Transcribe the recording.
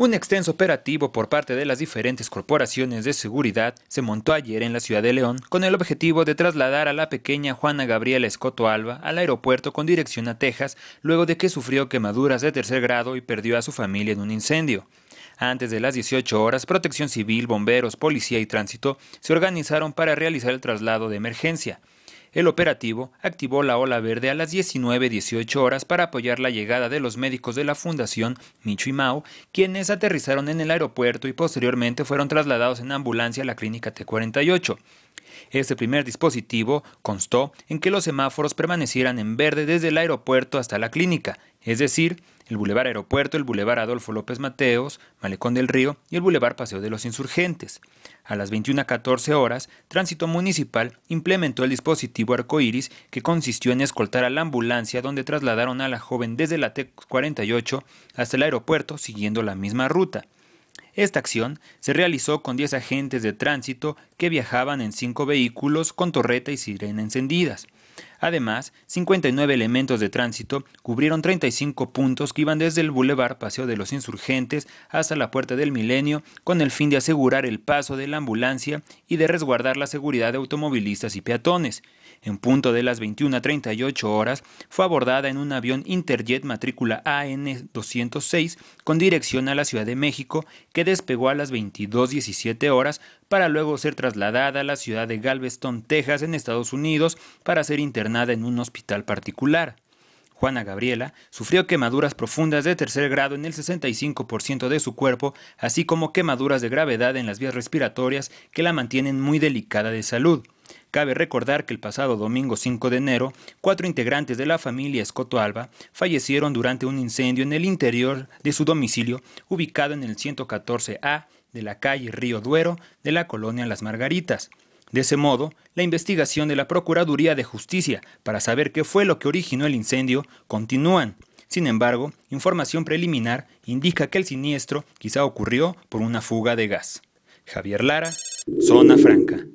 Un extenso operativo por parte de las diferentes corporaciones de seguridad se montó ayer en la ciudad de León con el objetivo de trasladar a la pequeña Juana Gabriela Escoto Alba al aeropuerto con dirección a Texas luego de que sufrió quemaduras de tercer grado y perdió a su familia en un incendio. Antes de las 18 horas, Protección Civil, bomberos, policía y tránsito se organizaron para realizar el traslado de emergencia. El operativo activó la ola verde a las 19.18 horas para apoyar la llegada de los médicos de la Fundación Micho y Mau, quienes aterrizaron en el aeropuerto y posteriormente fueron trasladados en ambulancia a la clínica T48. Este primer dispositivo constó en que los semáforos permanecieran en verde desde el aeropuerto hasta la clínica, es decir, el Boulevard Aeropuerto, el Boulevard Adolfo López Mateos, Malecón del Río y el Boulevard Paseo de los Insurgentes. A las 21.14 horas, Tránsito Municipal implementó el dispositivo arcoíris que consistió en escoltar a la ambulancia donde trasladaron a la joven desde la T48 hasta el aeropuerto siguiendo la misma ruta. Esta acción se realizó con 10 agentes de tránsito que viajaban en 5 vehículos con torreta y sirena encendidas. Además, 59 elementos de tránsito cubrieron 35 puntos que iban desde el Boulevard Paseo de los Insurgentes hasta la Puerta del Milenio con el fin de asegurar el paso de la ambulancia y de resguardar la seguridad de automovilistas y peatones. En punto de las 21.38 horas, fue abordada en un avión Interjet matrícula AN-206 con dirección a la Ciudad de México, que despegó a las 22.17 horas para luego ser trasladada a la ciudad de Galveston, Texas, en Estados Unidos, para ser internada nada en un hospital particular. Juana Gabriela sufrió quemaduras profundas de tercer grado en el 65% de su cuerpo, así como quemaduras de gravedad en las vías respiratorias que la mantienen muy delicada de salud. Cabe recordar que el pasado domingo 5 de enero, cuatro integrantes de la familia Escoto Alba fallecieron durante un incendio en el interior de su domicilio, ubicado en el 114A de la calle Río Duero de la colonia Las Margaritas. De ese modo, la investigación de la Procuraduría de Justicia para saber qué fue lo que originó el incendio continúan. Sin embargo, información preliminar indica que el siniestro quizá ocurrió por una fuga de gas. Javier Lara, Zona Franca.